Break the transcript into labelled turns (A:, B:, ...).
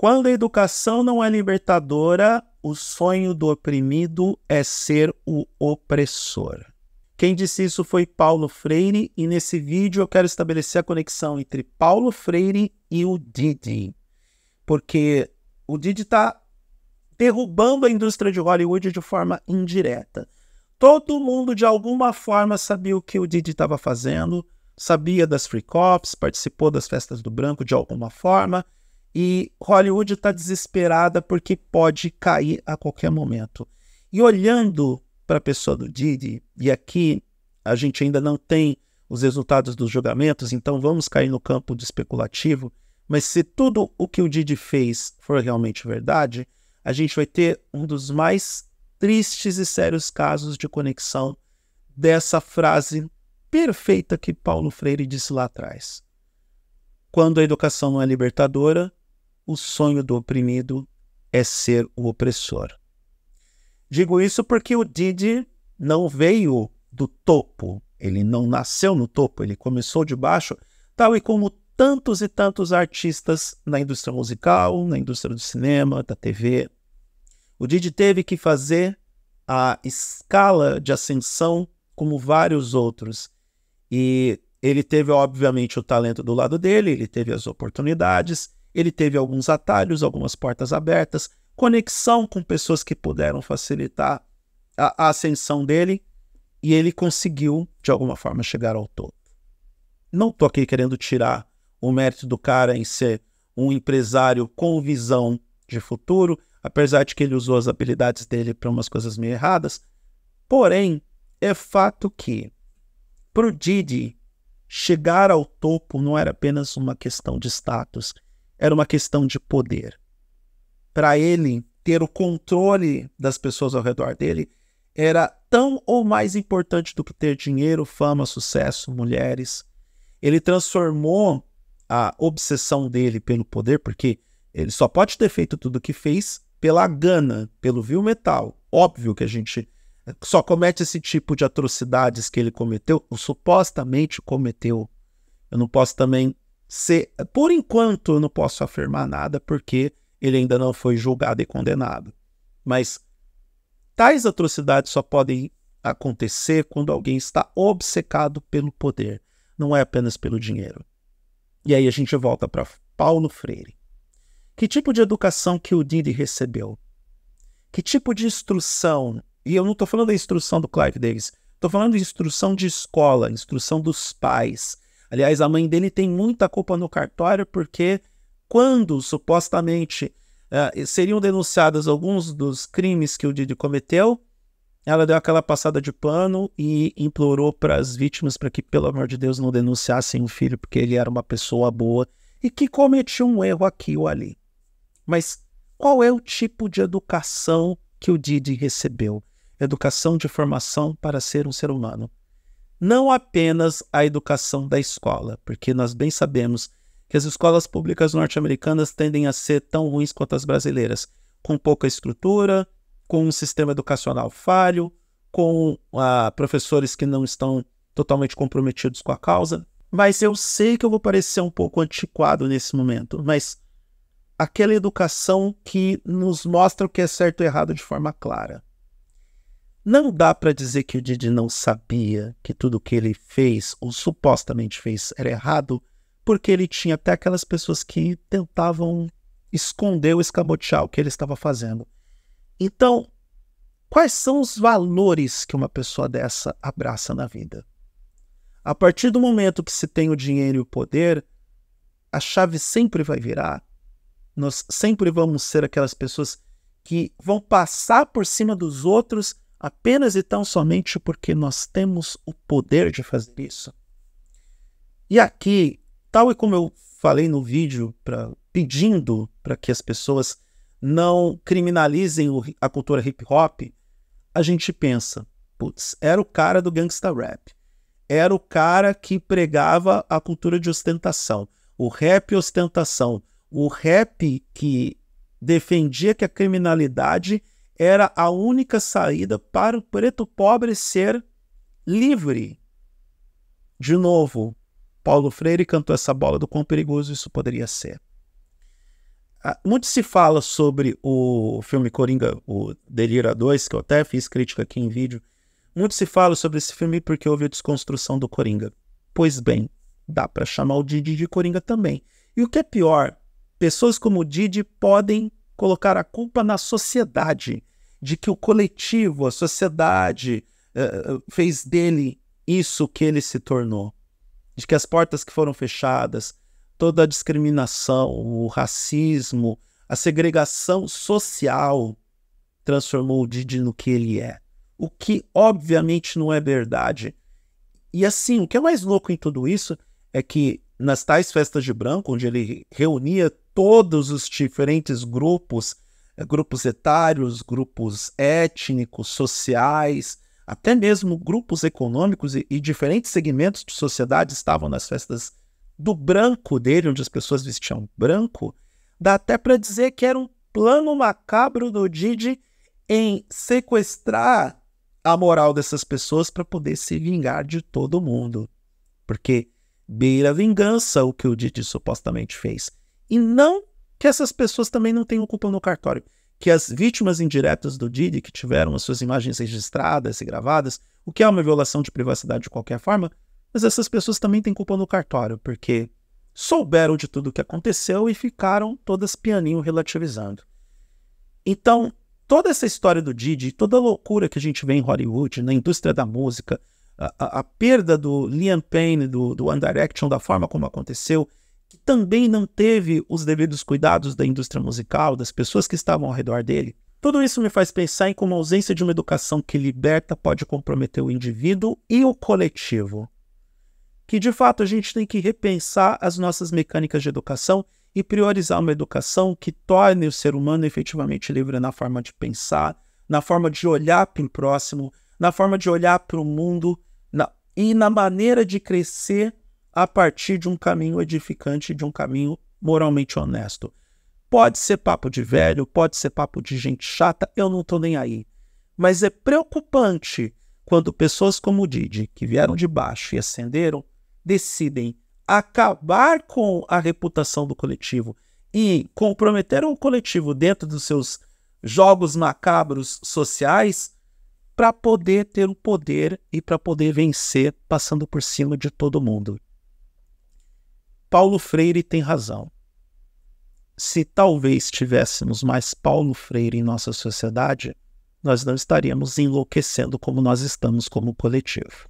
A: Quando a educação não é libertadora, o sonho do oprimido é ser o opressor. Quem disse isso foi Paulo Freire, e nesse vídeo eu quero estabelecer a conexão entre Paulo Freire e o Didi. Porque o Didi está derrubando a indústria de Hollywood de forma indireta. Todo mundo, de alguma forma, sabia o que o Didi estava fazendo, sabia das free cops, participou das festas do branco de alguma forma, e Hollywood está desesperada porque pode cair a qualquer momento. E olhando para a pessoa do Didi, e aqui a gente ainda não tem os resultados dos julgamentos, então vamos cair no campo de especulativo. Mas se tudo o que o Didi fez for realmente verdade, a gente vai ter um dos mais tristes e sérios casos de conexão dessa frase perfeita que Paulo Freire disse lá atrás. Quando a educação não é libertadora, o sonho do oprimido é ser o opressor. Digo isso porque o Didi não veio do topo, ele não nasceu no topo, ele começou de baixo, tal e como tantos e tantos artistas na indústria musical, na indústria do cinema, da TV. O Didi teve que fazer a escala de ascensão como vários outros. E ele teve, obviamente, o talento do lado dele, ele teve as oportunidades, ele teve alguns atalhos, algumas portas abertas, conexão com pessoas que puderam facilitar a, a ascensão dele e ele conseguiu, de alguma forma, chegar ao topo. Não estou aqui querendo tirar o mérito do cara em ser um empresário com visão de futuro, apesar de que ele usou as habilidades dele para umas coisas meio erradas. Porém, é fato que para o Didi chegar ao topo não era apenas uma questão de status, era uma questão de poder. Para ele, ter o controle das pessoas ao redor dele era tão ou mais importante do que ter dinheiro, fama, sucesso, mulheres. Ele transformou a obsessão dele pelo poder, porque ele só pode ter feito tudo o que fez pela gana, pelo vil metal. Óbvio que a gente só comete esse tipo de atrocidades que ele cometeu, ou supostamente cometeu. Eu não posso também ser. Por enquanto, eu não posso afirmar nada porque ele ainda não foi julgado e condenado. Mas tais atrocidades só podem acontecer quando alguém está obcecado pelo poder, não é apenas pelo dinheiro. E aí a gente volta para Paulo Freire. Que tipo de educação que o Didi recebeu? Que tipo de instrução? E eu não estou falando da instrução do Clive Davis, estou falando de instrução de escola, instrução dos pais, Aliás, a mãe dele tem muita culpa no cartório porque quando supostamente uh, seriam denunciados alguns dos crimes que o Didi cometeu, ela deu aquela passada de pano e implorou para as vítimas para que, pelo amor de Deus, não denunciassem o filho, porque ele era uma pessoa boa e que cometia um erro aqui ou ali. Mas qual é o tipo de educação que o Didi recebeu? Educação de formação para ser um ser humano não apenas a educação da escola, porque nós bem sabemos que as escolas públicas norte-americanas tendem a ser tão ruins quanto as brasileiras, com pouca estrutura, com um sistema educacional falho, com ah, professores que não estão totalmente comprometidos com a causa. Mas eu sei que eu vou parecer um pouco antiquado nesse momento, mas aquela educação que nos mostra o que é certo e errado de forma clara. Não dá para dizer que o Didi não sabia que tudo que ele fez, ou supostamente fez, era errado, porque ele tinha até aquelas pessoas que tentavam esconder ou escamotear o que ele estava fazendo. Então, quais são os valores que uma pessoa dessa abraça na vida? A partir do momento que se tem o dinheiro e o poder, a chave sempre vai virar. Nós sempre vamos ser aquelas pessoas que vão passar por cima dos outros apenas e tão somente porque nós temos o poder de fazer isso. E aqui, tal e como eu falei no vídeo, pra, pedindo para que as pessoas não criminalizem o, a cultura hip hop, a gente pensa, putz, era o cara do gangsta rap. Era o cara que pregava a cultura de ostentação, o rap ostentação, o rap que defendia que a criminalidade era a única saída para o preto pobre ser livre. De novo, Paulo Freire cantou essa bola do quão perigoso isso poderia ser. Ah, muito se fala sobre o filme Coringa, o Delira 2, que eu até fiz crítica aqui em vídeo. Muito se fala sobre esse filme porque houve a desconstrução do Coringa. Pois bem, dá para chamar o Didi de Coringa também. E o que é pior, pessoas como o Didi podem colocar a culpa na sociedade, de que o coletivo, a sociedade, eh, eh, fez dele isso que ele se tornou. De que as portas que foram fechadas, toda a discriminação, o racismo, a segregação social transformou o Didi no que ele é. O que obviamente não é verdade. E assim, o que é mais louco em tudo isso é que nas tais festas de branco, onde ele reunia todos os diferentes grupos, eh, grupos etários, grupos étnicos, sociais, até mesmo grupos econômicos e, e diferentes segmentos de sociedade estavam nas festas do branco dele, onde as pessoas vestiam branco, dá até para dizer que era um plano macabro do Didi em sequestrar a moral dessas pessoas para poder se vingar de todo mundo. Porque beira vingança o que o Didi supostamente fez. E não que essas pessoas também não tenham culpa no cartório. Que as vítimas indiretas do Didi, que tiveram as suas imagens registradas e gravadas, o que é uma violação de privacidade de qualquer forma, mas essas pessoas também têm culpa no cartório, porque souberam de tudo o que aconteceu e ficaram todas pianinho relativizando. Então, toda essa história do Didi, toda a loucura que a gente vê em Hollywood, na indústria da música, a, a, a perda do Liam Payne, do, do One Direction, da forma como aconteceu, que também não teve os devidos cuidados da indústria musical, das pessoas que estavam ao redor dele. Tudo isso me faz pensar em como a ausência de uma educação que liberta pode comprometer o indivíduo e o coletivo. Que de fato a gente tem que repensar as nossas mecânicas de educação e priorizar uma educação que torne o ser humano efetivamente livre na forma de pensar, na forma de olhar para o próximo, na forma de olhar para o mundo na, e na maneira de crescer a partir de um caminho edificante, de um caminho moralmente honesto. Pode ser papo de velho, pode ser papo de gente chata, eu não estou nem aí. Mas é preocupante quando pessoas como o Didi, que vieram de baixo e ascenderam, decidem acabar com a reputação do coletivo e comprometeram o coletivo dentro dos seus jogos macabros sociais para poder ter o poder e para poder vencer passando por cima de todo mundo. Paulo Freire tem razão. Se talvez tivéssemos mais Paulo Freire em nossa sociedade, nós não estaríamos enlouquecendo como nós estamos como coletivo.